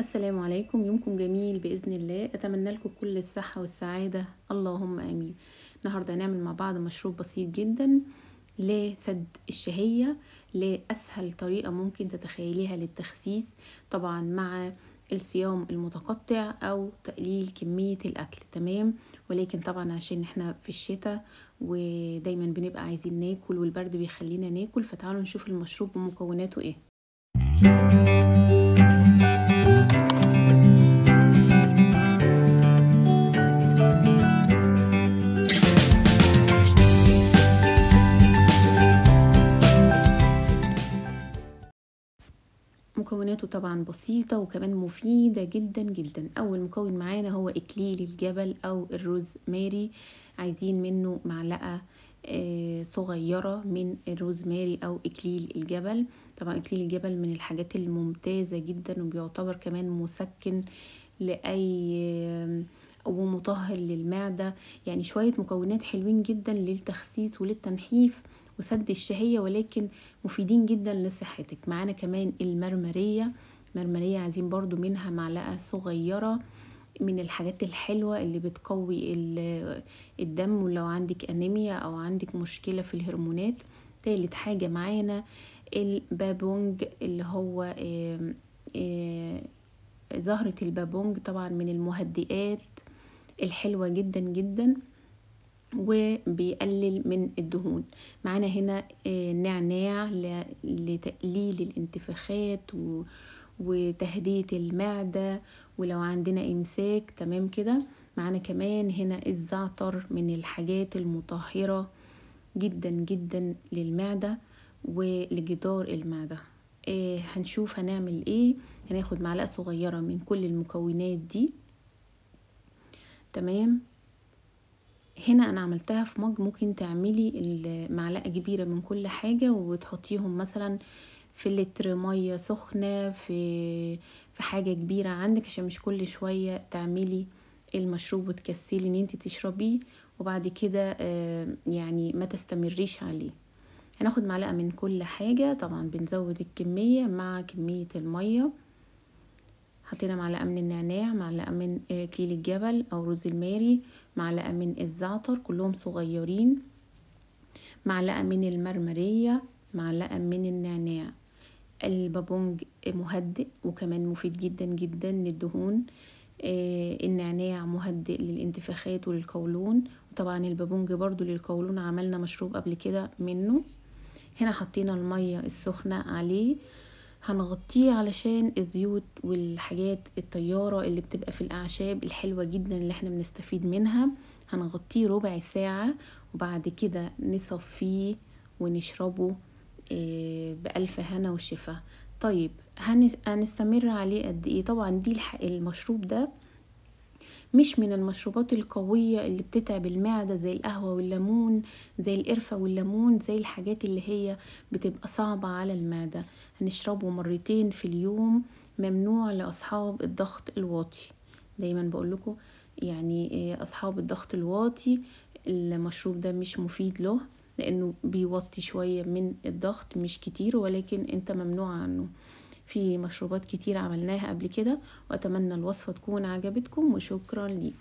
السلام عليكم يومكم جميل بإذن الله أتمنى لكم كل الصحة والسعادة اللهم آمين النهاردة هنعمل مع بعض مشروب بسيط جدا لسد الشهية لأسهل طريقة ممكن تتخيليها للتخسيس طبعا مع الصيام المتقطع أو تقليل كمية الأكل تمام ولكن طبعا عشان احنا في الشتاء ودايما بنبقى عايزين ناكل والبرد بيخلينا ناكل فتعالوا نشوف المشروب ومكوناته ايه مكوناته طبعا بسيطة وكمان مفيدة جدا جدا أول مكون معانا هو إكليل الجبل أو الروز ماري عايزين منه معلقة آه، صغيرة من الروز ماري أو إكليل الجبل طبعا إكليل الجبل من الحاجات الممتازة جدا وبيعتبر كمان مسكن لأي آه، ومطهر للمعدة يعني شوية مكونات حلوين جدا للتخسيس وللتنحيف وسد الشهية ولكن مفيدين جدا لصحتك معانا كمان المرمرية مرمرية عايزين برضو منها معلقة صغيرة من الحاجات الحلوة اللي بتقوي الدم ولو عندك أنيميا أو عندك مشكلة في الهرمونات تالت حاجة معانا البابونج اللي هو زهرة البابونج طبعا من المهدئات الحلوة جدا جدا وبيقلل من الدهون معانا هنا آه، نعناع لتقليل الانتفاخات وتهدية المعدة ولو عندنا إمساك تمام كده معانا كمان هنا الزعتر من الحاجات المطهرة جدا جدا للمعدة ولجدار المعدة آه، هنشوف هنعمل ايه هناخد معلقة صغيرة من كل المكونات دي تمام هنا انا عملتها في مج ممكن تعملي معلقه كبيره من كل حاجه وتحطيهم مثلا في لتر ميه سخنه في في حاجه كبيره عندك عشان مش كل شويه تعملي المشروب وتكسلي ان انت تشربيه وبعد كده آه، يعني ما تستمريش عليه هناخد معلقه من كل حاجه طبعا بنزود الكميه مع كميه الميه حطينا معلقة من النعناع معلقة من آه، كيل الجبل أو روز الماري معلقة من الزعتر كلهم صغيرين معلقة من المرمرية معلقة من النعناع البابونج مهدئ وكمان مفيد جدا جدا للدهون آه، النعناع مهدئ للانتفاخات وللقولون وطبعا البابونج برضو للقولون عملنا مشروب قبل كده منه هنا حطينا المية السخنة عليه هنغطيه علشان الزيوت والحاجات الطيارة اللي بتبقى في الأعشاب الحلوة جدا اللي احنا بنستفيد منها هنغطيه ربع ساعة وبعد كده نصفيه ونشربه آه، بألف هنا وشفا طيب هنستمر عليه قد ايه طبعا دي المشروب ده مش من المشروبات القوية اللي بتتعب المعدة زي القهوة والليمون زي القرفة والليمون زي الحاجات اللي هي بتبقى صعبة على المعدة هنشربه مرتين في اليوم ممنوع لأصحاب الضغط الواطي دايما بقول لكم يعني إيه، أصحاب الضغط الواطي المشروب ده مش مفيد له لأنه بيوطي شوية من الضغط مش كتير ولكن انت ممنوع عنه في مشروبات كتير عملناها قبل كده وأتمنى الوصفة تكون عجبتكم وشكرا ليكم